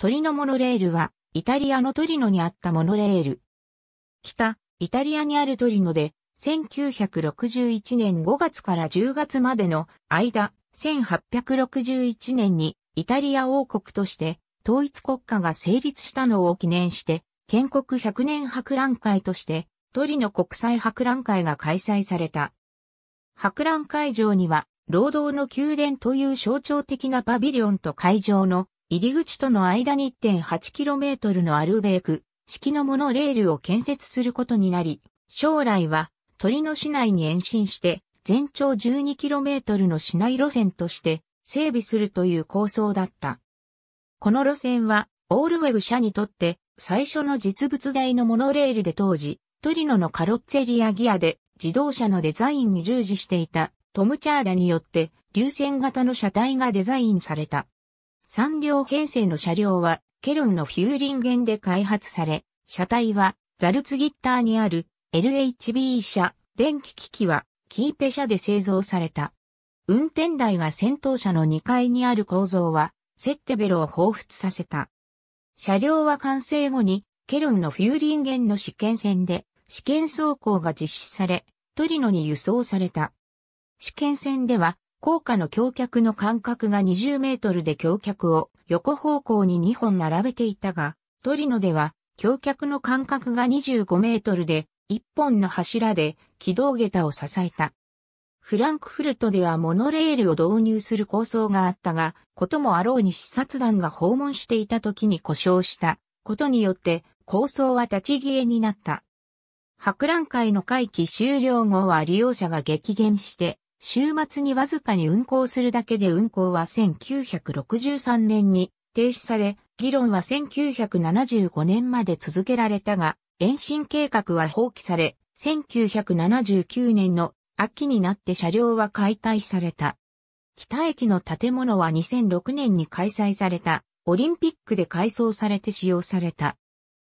トリノモノレールは、イタリアのトリノにあったモノレール。北、イタリアにあるトリノで、1961年5月から10月までの間、1861年にイタリア王国として統一国家が成立したのを記念して、建国100年博覧会として、トリノ国際博覧会が開催された。博覧会場には、労働の宮殿という象徴的なパビリオンと会場の入り口との間に 1.8km のアルベーク式のモノレールを建設することになり、将来は鳥の市内に延伸して全長 12km の市内路線として整備するという構想だった。この路線はオールウェグ社にとって最初の実物大のモノレールで当時、トリノのカロッツェリアギアで自動車のデザインに従事していたトム・チャーダによって流線型の車体がデザインされた。3両編成の車両は、ケルンのフューリンゲンで開発され、車体は、ザルツギッターにある LHB 車、電気機器は、キーペ車で製造された。運転台が先頭車の2階にある構造は、セッテベルを彷彿させた。車両は完成後に、ケルンのフューリンゲンの試験線で、試験走行が実施され、トリノに輸送された。試験線では、高架の橋脚の間隔が20メートルで橋脚を横方向に2本並べていたが、トリノでは橋脚の間隔が25メートルで1本の柱で軌道下駄を支えた。フランクフルトではモノレールを導入する構想があったが、こともあろうに視察団が訪問していた時に故障したことによって構想は立ち消えになった。博覧会の会期終了後は利用者が激減して、週末にわずかに運行するだけで運行は1963年に停止され、議論は1975年まで続けられたが、延伸計画は放棄され、1979年の秋になって車両は解体された。北駅の建物は2006年に開催されたオリンピックで改装されて使用された。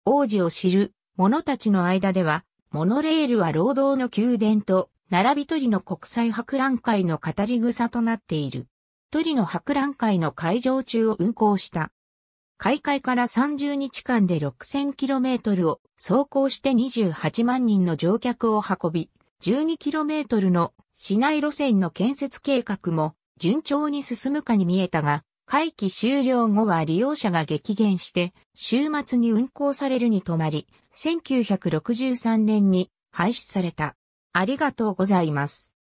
王子を知る者たちの間では、モノレールは労働の宮殿と並び鳥の国際博覧会の語り草となっている。鳥の博覧会の会場中を運行した。開会から30日間で 6000km を走行して28万人の乗客を運び、12km の市内路線の建設計画も順調に進むかに見えたが、会期終了後は利用者が激減して、週末に運行されるに止まり、1963年に廃止された。ありがとうございます。